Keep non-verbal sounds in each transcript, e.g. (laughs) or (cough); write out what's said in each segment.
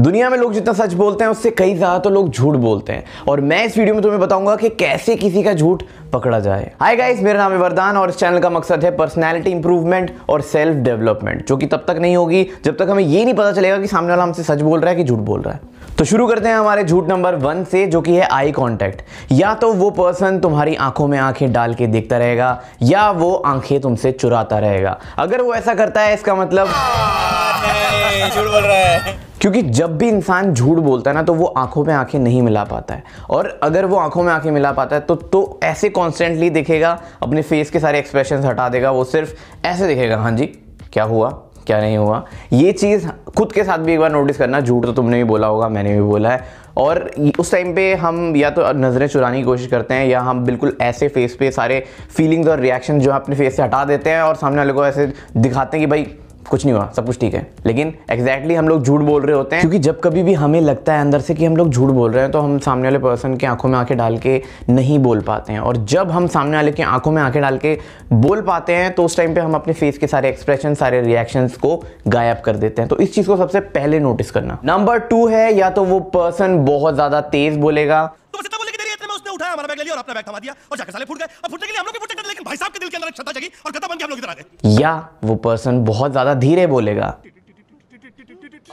दुनिया में लोग जितना सच बोलते हैं उससे कई ज़्यादा तो लोग झूठ बोलते हैं और मैं इस वीडियो में तुम्हें बताऊंगा कि कैसे किसी का झूठ पकड़ा जाए हाय गाइस मेरा नाम है वरदान और इस चैनल का मकसद है पर्सनैलिटी इंप्रूवमेंट और सेल्फ डेवलपमेंट जो कि तब तक नहीं होगी जब तक हमें ये नहीं पता चलेगा कि सामने वाला हमसे सच बोल रहा है कि झूठ बोल रहा है तो शुरू करते हैं हमारे झूठ नंबर वन से जो कि है आई कॉन्टैक्ट या तो वो पर्सन तुम्हारी आंखों में आंखें डाल के देखता रहेगा या वो आंखें तुमसे चुराता रहेगा अगर वो ऐसा करता है इसका मतलब (laughs) झूठ बोल रहा है क्योंकि जब भी इंसान झूठ बोलता है ना तो वो आंखों में आंखें नहीं मिला पाता है और अगर वो आंखों में आंखें मिला पाता है तो तो ऐसे कॉन्स्टेंटली दिखेगा अपने फेस के सारे एक्सप्रेशन हटा देगा वो सिर्फ ऐसे दिखेगा हाँ जी क्या हुआ क्या नहीं हुआ ये चीज़ खुद के साथ भी एक बार नोटिस करना झूठ तो तुमने भी बोला होगा मैंने भी बोला है और उस टाइम पे हम या तो नज़रें चुराने की कोशिश करते हैं या हम बिल्कुल ऐसे फेस पे सारे फीलिंग्स और रिएक्शन जो है अपने फेस से हटा देते हैं और सामने वाले को ऐसे दिखाते हैं कि भाई कुछ नहीं हुआ सब कुछ ठीक है लेकिन एग्जैक्टली exactly हम लोग झूठ बोल रहे होते हैं क्योंकि जब कभी भी हमें लगता है अंदर से कि हम लोग झूठ बोल रहे हैं तो हम सामने वाले पर्सन की आंखों में आंखें डाल के नहीं बोल पाते हैं और जब हम सामने वाले की आंखों में आंखें डाल के बोल पाते हैं तो उस टाइम पर हम अपने फेस के सारे एक्सप्रेशन सारे रिएक्शन को गायब कर देते हैं तो इस चीज़ को सबसे पहले नोटिस करना नंबर टू है या तो वो पर्सन बहुत ज़्यादा तेज़ बोलेगा तो ले लिया और अपना बैग थमा दिया और जाकर साले फूट गए और फूटने के लिए हम लोग भी फूटे लेकिन भाई साहब के दिल के अंदर एक छता जगी और खत्म बन गया हम लोग इधर आ गए या वो पर्सन बहुत ज्यादा धीरे बोलेगा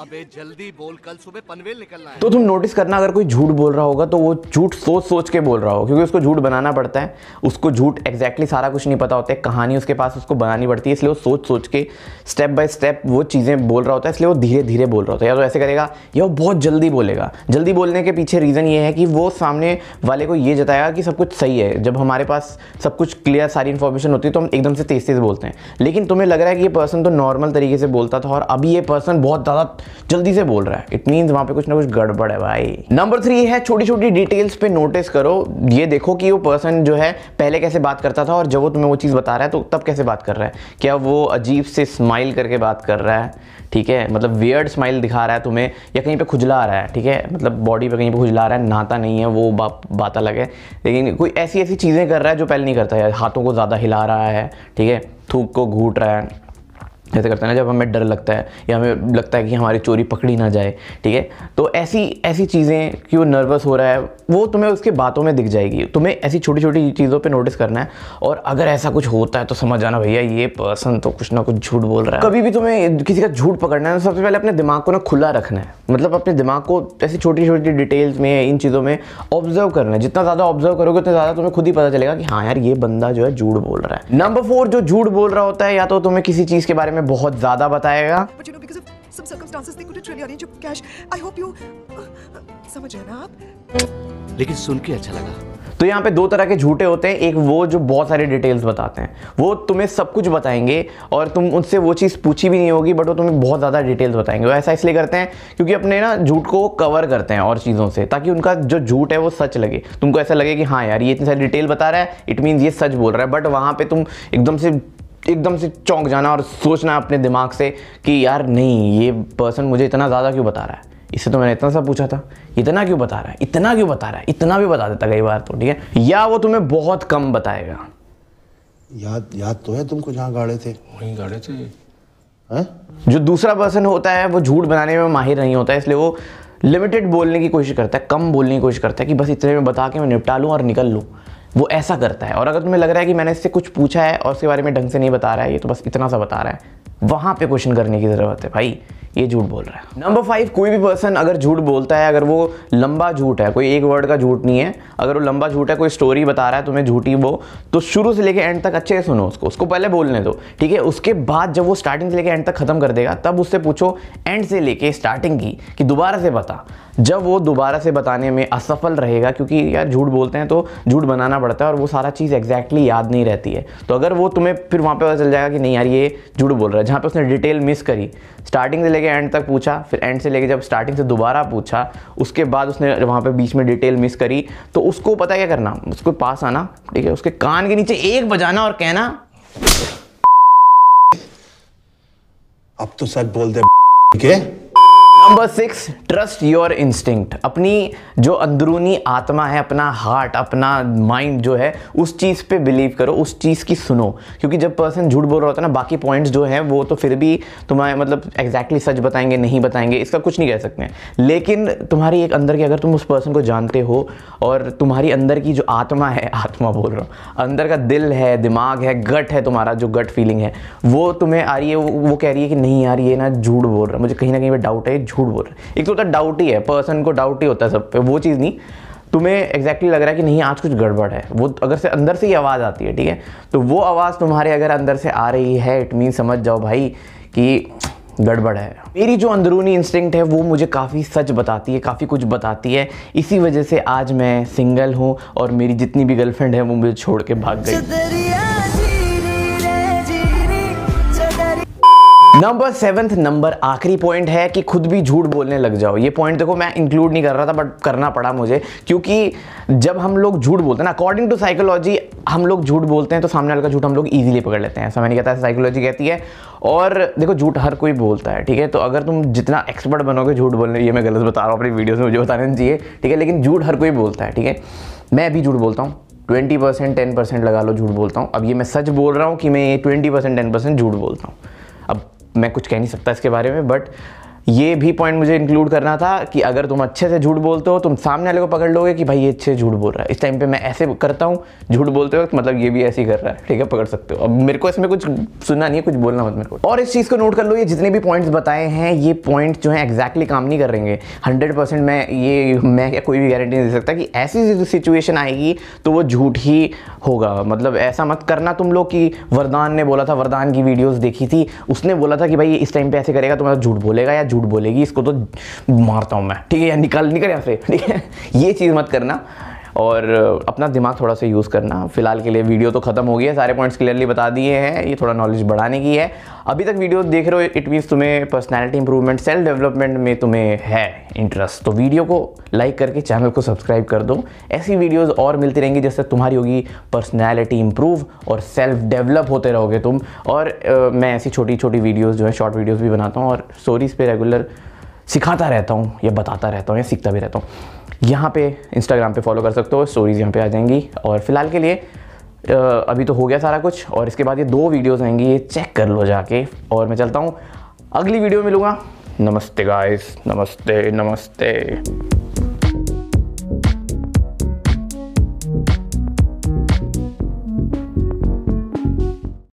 अबे जल्दी बोल कल सुबह पनवेल निकलना है तो तुम नोटिस करना अगर कोई झूठ बोल रहा होगा तो वो झूठ सोच सोच के बोल रहा हो क्योंकि उसको झूठ बनाना पड़ता है उसको झूठ एग्जैक्टली exactly सारा कुछ नहीं पता होता है कहानी उसके पास उसको बनानी पड़ती है इसलिए वो सोच सोच के स्टेप बाय स्टेप वो चीज़ें बोल रहा होता है इसलिए वो धीरे धीरे बोल रहा होता है या तो ऐसे करेगा या वो बहुत जल्दी बोलेगा जल्दी बोलने के पीछे रीज़न ये है कि वो सामने वाले को ये जताएगा कि सब कुछ सही है जब हमारे पास सब कुछ क्लियर सारी इन्फॉर्मेशन होती है तो हम एकदम से तेज तेज बोलते हैं लेकिन तुम्हें लग रहा है कि ये पर्सन तो नॉर्मल तरीके से बोलता था और अभी ये पर्सन बहुत ज़्यादा जल्दी से बोल रहा है इट मीन वहां पे कुछ ना कुछ गड़बड़ है भाई नंबर थ्री है छोटी छोटी डिटेल्स पे नोटिस करो ये देखो कि वो पर्सन जो है पहले कैसे बात करता था और जब वो तुम्हें वो चीज़ बता रहा है तो तब कैसे बात कर रहा है क्या वो अजीब से स्माइल करके बात कर रहा है ठीक है मतलब वियर्ड स्माइल दिखा रहा है तुम्हें या कहीं पे खुजला रहा है ठीक है मतलब बॉडी पे कहीं पे खुजला रहा है नहाता नहीं है वो बा, बात अलग है लेकिन कोई ऐसी ऐसी चीज़ें कर रहा है जो पहले नहीं करता है हाथों को ज़्यादा हिला रहा है ठीक है थूक को घूट रहा है ऐसे करते हैं ना जब हमें डर लगता है या हमें लगता है कि हमारी चोरी पकड़ी ना जाए ठीक है तो ऐसी ऐसी चीज़ें कि वो नर्वस हो रहा है वो तुम्हें उसके बातों में दिख जाएगी तुम्हें ऐसी छोटी छोटी चीज़ों पे नोटिस करना है और अगर ऐसा कुछ होता है तो समझ जाना भैया ये पर्सन तो कुछ ना कुछ झूठ बोल रहा है कभी भी तुम्हें किसी का झूठ पकड़ना है तो सबसे पहले अपने दिमाग को ना खुला रखना है मतलब अपने दिमाग को ऐसी छोटी छोटी डिटेल्स में इन चीज़ों में ऑब्जर्व करना है जितना ज़्यादा ऑब्जर्व करोगे उतना ज़्यादा तुम्हें खुद ही पता चलेगा कि हाँ यार ये बंदा जो है झूठ बोल रहा है नंबर फोर जो झूठ बोल रहा होता है या तो तुम्हें किसी चीज़ के बारे में में बहुत ज़्यादा बताएगा uh, uh, लेकिन सुन के अच्छा लगा तो यहाँ पे दो तरह के झूठे होते हैं एक वो जो बहुत सारे डिटेल्स बताते हैं वो तुम्हें सब कुछ बताएंगे और तुम उनसे वो चीज़ पूछी भी नहीं होगी बट वो तुम्हें बहुत ज़्यादा डिटेल्स बताएंगे वो ऐसा इसलिए करते हैं क्योंकि अपने ना झूठ को कवर करते हैं और चीज़ों से ताकि उनका जो झूठ है वो सच लगे तुमको ऐसा लगे कि हाँ यार ये इतनी सारी डिटेल बता रहा है इट मीन ये सच बोल रहा है बट वहाँ पर तुम एकदम से एकदम से चौंक जाना और सोचना अपने दिमाग से कि यार नहीं ये पर्सन मुझे इतना ज़्यादा क्यों बता रहा है इससे तो मैंने इतना सा पूछा था इतना क्यों बता रहा है इतना क्यों बता रहा है इतना भी बता देता कई बार तो ठीक है या वो तुम्हें बहुत कम बताएगा याद याद तो है तुमको जहाँ गाड़े थे वहीं गाड़े थे है? जो दूसरा पर्सन होता है वो झूठ बनाने में माहिर नहीं होता है इसलिए वो लिमिटेड बोलने की कोशिश करता है कम बोलने की कोशिश करता है कि बस इतने में बता के मैं निपटा लूँ और निकल लूँ वो ऐसा करता है और अगर तुम्हें लग रहा है कि मैंने इससे कुछ पूछा है और उसके बारे में ढंग से नहीं बता रहा है ये तो बस इतना सा बता रहा है वहाँ पे क्वेश्चन करने की ज़रूरत है भाई ये झूठ बोल रहा है नंबर फाइव कोई भी पर्सन अगर झूठ बोलता है अगर वो लंबा झूठ है कोई एक वर्ड का झूठ नहीं है अगर वो लंबा झूठ है कोई स्टोरी बता रहा है तुम्हें झूठी वो तो शुरू से लेकर एंड तक अच्छे से सुनो उसको उसको पहले बोलने दो ठीक है उसके बाद जब वो स्टार्टिंग से लेकर एंड तक खत्म कर देगा तब उससे पूछो एंड से लेके स्टार्टिंग की कि दोबारा से बता जब वो दोबारा से बताने में असफल रहेगा क्योंकि यार झूठ बोलते हैं तो झूठ बनाना पड़ता है और वो सारा चीज़ एग्जैक्टली याद नहीं रहती है तो अगर वो तुम्हें फिर वहाँ पर पता चल जाएगा कि नहीं यार ये झूठ बोल रहा है जहाँ पे उसने डिटेल मिस करी स्टार्टिंग से लेके एंड तक पूछा फिर एंड से लेके जब स्टार्टिंग से दोबारा पूछा उसके बाद उसने वहाँ पे बीच में डिटेल मिस करी तो उसको पता क्या करना उसको पास आना ठीक है उसके कान के नीचे एक बजाना और कहना अब तो सच बोल दे ठीक है number six trust your instinct अपनी जो अंदरूनी आत्मा है अपना हार्ट अपना माइंड जो है उस चीज़ पे बिलीव करो उस चीज़ की सुनो क्योंकि जब पर्सन झूठ बोल रहा होता है ना बाकी पॉइंट्स जो है वो तो फिर भी तुम्हारे मतलब एग्जैक्टली exactly सच बताएंगे नहीं बताएंगे इसका कुछ नहीं कह सकते हैं लेकिन तुम्हारी एक अंदर की अगर तुम उस पर्सन को जानते हो और तुम्हारी अंदर की जो आत्मा है (laughs) आत्मा बोल रहा हूँ अंदर का दिल है दिमाग है गट है तुम्हारा जो गट फीलिंग है वो तुम्हें आ रही है वो, वो कह रही है कि नहीं आ रही है ना झूठ बोल रहा मुझे कहीं ना कहीं पर डाउट है झूठ बोल रहे एक तो होता है डाउट ही है पर्सन को डाउट ही होता है सब पे वो चीज़ नहीं तुम्हें एग्जैक्टली exactly लग रहा है कि नहीं आज कुछ गड़बड़ है वो अगर से अंदर से ही आवाज़ आती है ठीक है तो वो आवाज़ तुम्हारे अगर अंदर से आ रही है इट मीन समझ जाओ भाई कि गड़बड़ है मेरी जो अंदरूनी इंस्टिंक्ट है वो मुझे काफ़ी सच बताती है काफ़ी कुछ बताती है इसी वजह से आज मैं सिंगल हूँ और मेरी जितनी भी गर्लफ्रेंड है वो मुझे छोड़ के भाग गई नंबर सेवन्थ नंबर आखिरी पॉइंट है कि खुद भी झूठ बोलने लग जाओ ये पॉइंट देखो मैं इंक्लूड नहीं कर रहा था बट करना पड़ा मुझे क्योंकि जब हम लोग झूठ बोलते हैं ना अकॉर्डिंग टू साइकोलॉजी हम लोग झूठ बोलते हैं तो सामने वाले का झूठ हम लोग ईजिली पकड़ लेते हैं ऐसा मैंने कहता है साइकोलॉजी कहती है और देखो झूठ हर कोई बोलता है ठीक है तो अगर तुम जितना एक्सपर्ट बनोगे झूठ बोलने ये मैं गलत बता रहा हूँ अपनी वीडियोज़ में मुझे बताने चाहिए ठीक है लेकिन झूठ हर कोई बोलता है ठीक है मैं भी झूठ बोलता हूँ ट्वेंटी परसेंट टेन परसेंट लगा लो झूठ बोलता हूँ अब ये मैं सच बोल रहा हूँ कि मैं ये ट्वेंटी परसेंट टेन परसेंट झूठ बोलता हूँ मैं कुछ कह नहीं सकता इसके बारे में बट ये भी पॉइंट मुझे इंक्लूड करना था कि अगर तुम अच्छे से झूठ बोलते हो तुम सामने वाले को पकड़ लोगे कि भाई ये अच्छे झूठ बोल रहा है इस टाइम पे मैं ऐसे करता हूँ झूठ बोलते वक्त मतलब ये भी ऐसे ही कर रहा है ठीक है पकड़ सकते हो अब मेरे को इसमें कुछ सुनना नहीं है कुछ बोलना मत मेरे को और इस चीज़ को नोट कर लो ये जितने भी पॉइंट्स बताए हैं ये पॉइंट जो है एक्जैक्टली काम नहीं करेंगे हंड्रेड परसेंट मैं ये मैं कोई भी गारंटी नहीं दे सकता कि ऐसी सिचुएशन आएगी तो वो झूठ ही होगा मतलब ऐसा मत करना तुम लोग कि वरदान ने बोला था वरदान की वीडियोज़ देखी थी उसने बोला था कि भाई इस टाइम पर ऐसे करेगा तुम्हारा झूठ बोलेगा या झूठ बोलेगी इसको तो मारता हूँ मैं ठीक है यार निकाल निकल यहाँ से ठीक है ये चीज़ मत करना और अपना दिमाग थोड़ा सा यूज़ करना फिलहाल के लिए वीडियो तो ख़त्म हो गई है सारे पॉइंट्स क्लियरली बता दिए हैं ये थोड़ा नॉलेज बढ़ाने की है अभी तक वीडियो देख रहे हो इट मीन्स तुम्हें पर्सनैलिटी इंप्रूवमेंट सेल्फ डेवलपमेंट में तुम्हें है इंटरेस्ट तो वीडियो को लाइक करके चैनल को सब्सक्राइब कर दो ऐसी वीडियोज़ और मिलती रहेंगी जिससे तुम्हारी होगी पर्सनैलिटी इंप्रूव और सेल्फ डेवलप होते रहोगे तुम और मैं ऐसी छोटी छोटी वीडियोज़ जो है शॉर्ट वीडियोज़ भी बनाता हूँ और स्टोरीज़ पर रेगुलर सिखाता रहता हूँ या बताता रहता हूँ या सीखता भी रहता हूँ यहाँ पे इंस्टाग्राम पे फॉलो कर सकते हो स्टोरीज़ यहाँ पे आ जाएंगी और फिलहाल के लिए अभी तो हो गया सारा कुछ और इसके बाद ये दो वीडियोस आएंगी ये चेक कर लो जाके और मैं चलता हूँ अगली वीडियो में मिलूँगा नमस्ते गाइस नमस्ते नमस्ते